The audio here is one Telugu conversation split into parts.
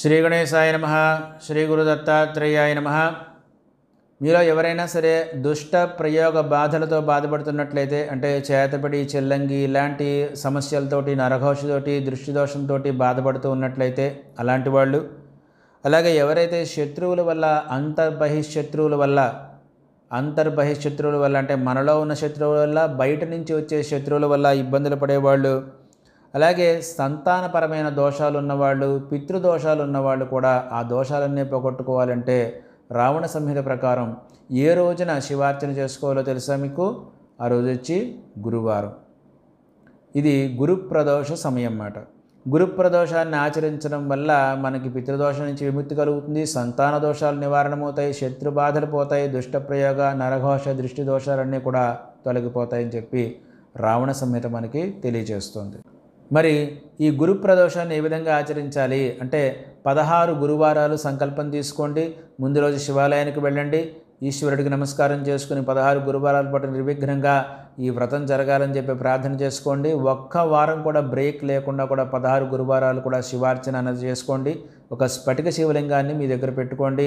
శ్రీ గణేశాయ నమ శ్రీ గురు దత్తాత్రేయాయ నమ మీలో ఎవరైనా సరే దుష్ట ప్రయోగ బాధలతో బాధపడుతున్నట్లయితే అంటే చేతపడి చెల్లంగి ఇలాంటి సమస్యలతోటి నరఘోషతోటి దృష్టిదోషంతో బాధపడుతూ ఉన్నట్లయితే అలాంటి వాళ్ళు అలాగే ఎవరైతే శత్రువుల వల్ల అంతర్బహిశత్రువుల వల్ల అంతర్బహిశత్రువుల వల్ల అంటే మనలో ఉన్న శత్రువుల వల్ల బయట నుంచి వచ్చే శత్రువుల వల్ల ఇబ్బందులు పడేవాళ్ళు అలాగే సంతానపరమైన దోషాలు ఉన్నవాళ్ళు పితృదోషాలు ఉన్నవాళ్ళు కూడా ఆ దోషాలన్నీ పోగొట్టుకోవాలంటే రావణ సంహిత ప్రకారం ఏ రోజున శివార్చన చేసుకోవాలో తెలుసా మీకు ఆ రోజు వచ్చి గురువారం ఇది గురుప్రదోష సమయం అన్నమాట గురుప్రదోషాన్ని ఆచరించడం వల్ల మనకి పితృదోషం నుంచి విముక్తి కలుగుతుంది సంతాన దోషాలు నివారణమవుతాయి శత్రు బాధలు పోతాయి దుష్టప్రయోగ నరఘోష దృష్టి దోషాలన్నీ కూడా తొలగిపోతాయని చెప్పి రావణ సంహిత మనకి తెలియజేస్తుంది మరి ఈ గురు ప్రదోషాన్ని ఏ విధంగా ఆచరించాలి అంటే పదహారు గురువారాలు సంకల్పం తీసుకోండి ముందు రోజు శివాలయానికి వెళ్ళండి ఈశ్వరుడికి నమస్కారం చేసుకుని పదహారు గురువారాల పాటు నిర్విఘ్నంగా ఈ వ్రతం జరగాలని చెప్పి ప్రార్థన చేసుకోండి ఒక్క వారం కూడా బ్రేక్ లేకుండా కూడా పదహారు గురువారాలు కూడా శివార్చన అనేది చేసుకోండి ఒక స్ఫటిక శివలింగాన్ని మీ దగ్గర పెట్టుకోండి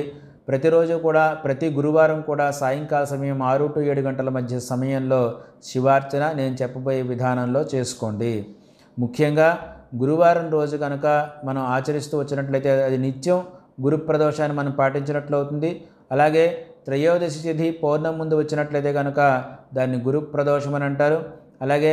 ప్రతిరోజు కూడా ప్రతి గురువారం కూడా సాయంకాల సమయం ఆరు టు ఏడు గంటల మధ్య సమయంలో శివార్చన నేను చెప్పబోయే విధానంలో చేసుకోండి ముఖ్యంగా గురువారం రోజు కనుక మనం ఆచరిస్తూ వచ్చినట్లయితే అది నిత్యం గురు ప్రదోషాన్ని మనం పాటించినట్లు అవుతుంది అలాగే త్రయోదశి తిథి పౌర్ణం ముందు వచ్చినట్లయితే కనుక దాన్ని గురు ప్రదోషం అని అంటారు అలాగే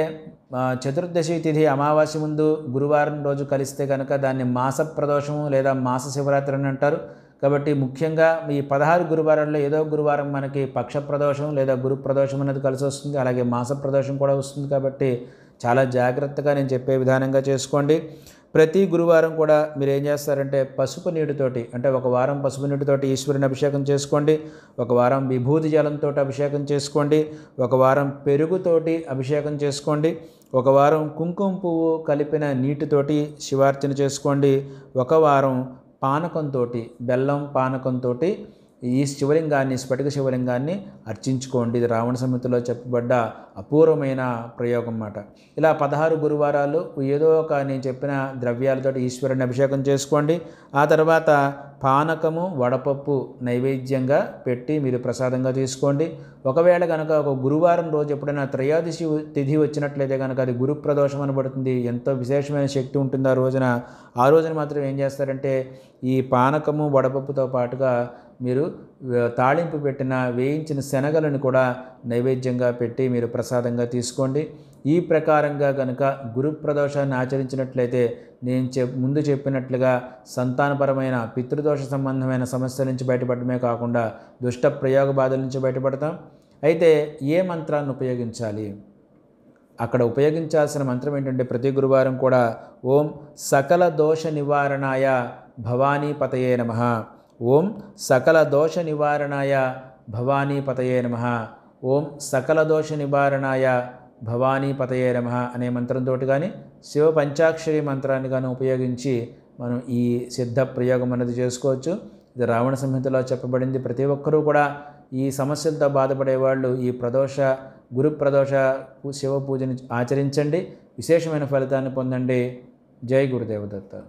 చతుర్దశి తిథి అమావాస్య ముందు గురువారం రోజు కలిస్తే కనుక దాన్ని మాస ప్రదోషము లేదా మాస శివరాత్రి అని అంటారు కాబట్టి ముఖ్యంగా ఈ పదహారు గురువారాల్లో ఏదో గురువారం మనకి పక్ష ప్రదోషం లేదా గురు ప్రదోషం అనేది కలిసి వస్తుంది అలాగే మాస ప్రదోషం కూడా వస్తుంది కాబట్టి చాలా జాగ్రత్తగా నేను చెప్పే విధానంగా చేసుకోండి ప్రతి గురువారం కూడా మీరు ఏం చేస్తారంటే పసుపు నీటితోటి అంటే ఒక వారం పసుపు నీటితోటి ఈశ్వరుని అభిషేకం చేసుకోండి ఒక వారం విభూతి జలంతో అభిషేకం చేసుకోండి ఒక వారం పెరుగుతోటి అభిషేకం చేసుకోండి ఒక వారం కుంకుమ పువ్వు కలిపిన నీటితోటి శివార్చన చేసుకోండి ఒక వారం పానకంతో బెల్లం పానకంతో ఈ శివలింగాన్ని స్ఫటిక శివలింగాన్ని అర్చించుకోండి ఇది రావణ సమితిలో చెప్పబడ్డ అపూర్వమైన ప్రయోగం మాట ఇలా పదహారు గురువారాలు ఏదో ఒక నేను చెప్పిన ద్రవ్యాలతో ఈశ్వరుని అభిషేకం చేసుకోండి ఆ తర్వాత పానకము వడపప్పు నైవేద్యంగా పెట్టి మీరు ప్రసాదంగా తీసుకోండి ఒకవేళ కనుక ఒక గురువారం రోజు ఎప్పుడైనా త్రయోదశి తిథి వచ్చినట్లయితే కనుక అది గురు ప్రదోషం అనబడుతుంది ఎంతో విశేషమైన శక్తి ఉంటుంది ఆ రోజున ఆ రోజున మాత్రం ఏం చేస్తారంటే ఈ పానకము వడపప్పుతో పాటుగా మీరు తాళింపు పెట్టిన వేయించిన శనగలను కూడా నైవేద్యంగా పెట్టి మీరు ప్రసాదంగా తీసుకోండి ఈ ప్రకారంగా కనుక గురు ప్రదోషాన్ని ఆచరించినట్లయితే నేను చె ముందు చెప్పినట్లుగా సంతానపరమైన పితృదోష సంబంధమైన సమస్యల నుంచి బయటపడమే కాకుండా దుష్ట ప్రయోగ బాధల నుంచి బయటపడతాం అయితే ఏ మంత్రాన్ని ఉపయోగించాలి అక్కడ ఉపయోగించాల్సిన మంత్రం ఏంటంటే ప్రతి గురువారం కూడా ఓం సకల దోష నివారణాయ భవానీ పతయే నమ ఓం సకల దోష నివారణాయ భవానీపతయే నమ ఓం సకల దోష నివారణాయ భవానీపతయే నమ అనే మంత్రంతో కానీ శివ పంచాక్షరి మంత్రాన్ని కానీ ఉపయోగించి మనం ఈ సిద్ధ ప్రయోగం అనేది చేసుకోవచ్చు ఇది రావణ సంహితలో చెప్పబడింది ప్రతి ఒక్కరూ కూడా ఈ సమస్యలతో బాధపడే వాళ్ళు ఈ ప్రదోష గురు ప్రదోష శివ పూజను ఆచరించండి విశేషమైన ఫలితాన్ని పొందండి జై గురుదేవదత్త